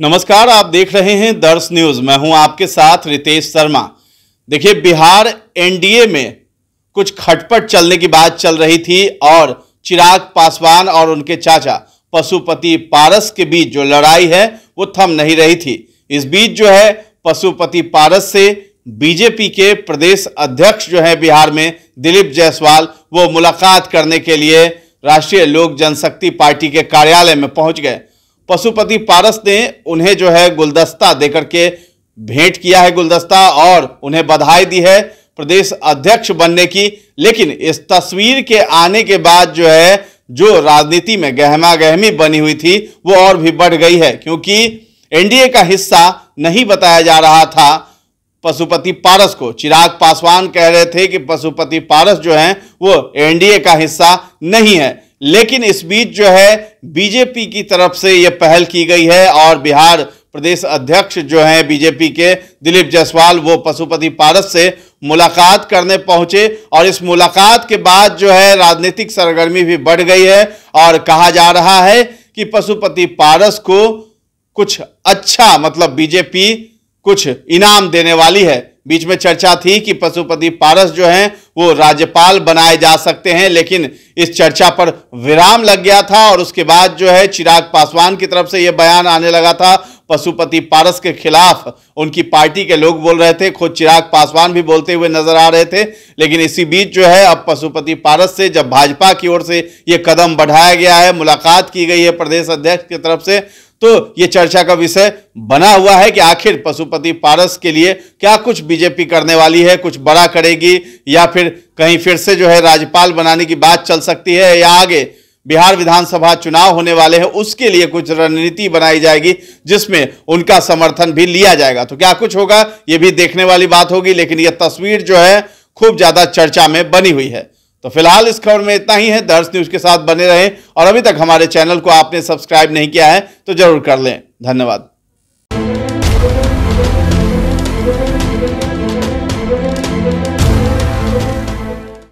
नमस्कार आप देख रहे हैं दर्श न्यूज मैं हूं आपके साथ रितेश शर्मा देखिए बिहार एनडीए में कुछ खटपट चलने की बात चल रही थी और चिराग पासवान और उनके चाचा पशुपति पारस के बीच जो लड़ाई है वो थम नहीं रही थी इस बीच जो है पशुपति पारस से बीजेपी के प्रदेश अध्यक्ष जो है बिहार में दिलीप जायसवाल वो मुलाकात करने के लिए राष्ट्रीय लोक जनशक्ति पार्टी के कार्यालय में पहुंच गए पशुपति पारस ने उन्हें जो है गुलदस्ता देकर के भेंट किया है गुलदस्ता और उन्हें बधाई दी है प्रदेश अध्यक्ष बनने की लेकिन इस तस्वीर के आने के बाद जो है जो राजनीति में गहमा गहमी बनी हुई थी वो और भी बढ़ गई है क्योंकि एनडीए का हिस्सा नहीं बताया जा रहा था पशुपति पारस को चिराग पासवान कह रहे थे कि पशुपति पारस जो हैं वो एनडीए का हिस्सा नहीं है लेकिन इस बीच जो है बीजेपी की तरफ से यह पहल की गई है और बिहार प्रदेश अध्यक्ष जो हैं बीजेपी के दिलीप जायसवाल वो पशुपति पारस से मुलाकात करने पहुंचे और इस मुलाकात के बाद जो है राजनीतिक सरगर्मी भी बढ़ गई है और कहा जा रहा है कि पशुपति पारस को कुछ अच्छा मतलब बीजेपी कुछ इनाम देने वाली है बीच में चर्चा थी कि पशुपति पारस जो हैं वो राज्यपाल बनाए जा सकते हैं लेकिन इस चर्चा पर विराम लग गया था और उसके बाद जो है चिराग पासवान की तरफ से ये बयान आने लगा था पशुपति पारस के खिलाफ उनकी पार्टी के लोग बोल रहे थे खुद चिराग पासवान भी बोलते हुए नजर आ रहे थे लेकिन इसी बीच जो है अब पशुपति पारस से जब भाजपा की ओर से ये कदम बढ़ाया गया है मुलाकात की गई है प्रदेश अध्यक्ष की तरफ से तो ये चर्चा का विषय बना हुआ है कि आखिर पशुपति पारस के लिए क्या कुछ बीजेपी करने वाली है कुछ बड़ा करेगी या फिर कहीं फिर से जो है राज्यपाल बनाने की बात चल सकती है या आगे बिहार विधानसभा चुनाव होने वाले हैं उसके लिए कुछ रणनीति बनाई जाएगी जिसमें उनका समर्थन भी लिया जाएगा तो क्या कुछ होगा ये भी देखने वाली बात होगी लेकिन यह तस्वीर जो है खूब ज़्यादा चर्चा में बनी हुई है तो फिलहाल इस खबर में इतना ही है दर्श न्यूज के साथ बने रहें और अभी तक हमारे चैनल को आपने सब्सक्राइब नहीं किया है तो जरूर कर लें धन्यवाद